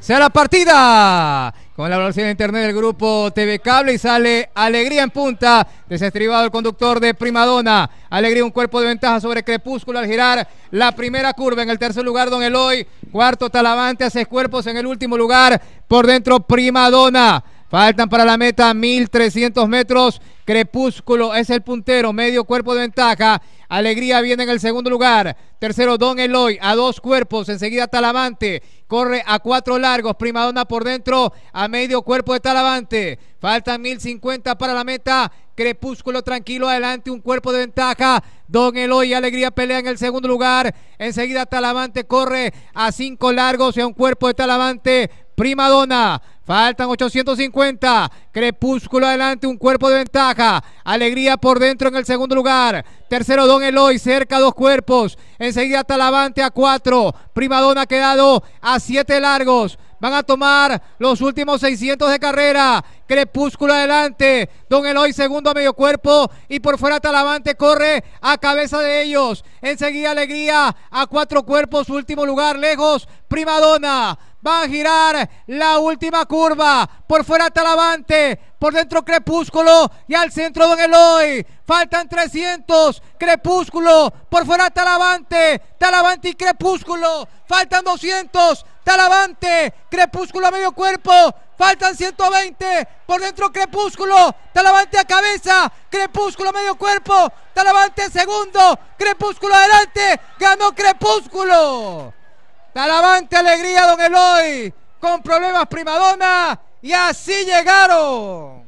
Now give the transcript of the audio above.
sea la partida. Con la velocidad de internet del grupo TV Cable y sale Alegría en punta, desestribado el conductor de Primadona. Alegría un cuerpo de ventaja sobre Crepúsculo al girar la primera curva. En el tercer lugar Don Eloy, cuarto Talavante hace cuerpos en el último lugar. Por dentro Primadona. Faltan para la meta 1300 metros. Crepúsculo es el puntero, medio cuerpo de ventaja. Alegría viene en el segundo lugar. Tercero, Don Eloy a dos cuerpos. Enseguida Talavante corre a cuatro largos. Primadona por dentro a medio cuerpo de Talavante. Faltan 1050 para la meta. Crepúsculo tranquilo adelante, un cuerpo de ventaja. Don Eloy Alegría pelea en el segundo lugar. Enseguida Talavante corre a cinco largos y a un cuerpo de Talavante. Prima Donna, faltan 850. Crepúsculo adelante, un cuerpo de ventaja. Alegría por dentro en el segundo lugar. Tercero, Don Eloy, cerca dos cuerpos. Enseguida Talavante a cuatro. Prima Donna quedado a siete largos. Van a tomar los últimos 600 de carrera. Crepúsculo adelante. Don Eloy segundo a medio cuerpo. Y por fuera Talavante corre a cabeza de ellos. Enseguida Alegría a cuatro cuerpos. Último lugar. Lejos. Primadona. Va a girar la última curva. Por fuera Talavante. Por dentro Crepúsculo. Y al centro Don Eloy. Faltan 300. Crepúsculo. Por fuera Talavante. Talavante y Crepúsculo. Faltan 200. Talavante, Crepúsculo a medio cuerpo, faltan 120, por dentro Crepúsculo, Talavante a cabeza, Crepúsculo a medio cuerpo, Talavante segundo, Crepúsculo adelante, ganó Crepúsculo. Talavante Alegría, don Eloy, con problemas primadona, y así llegaron.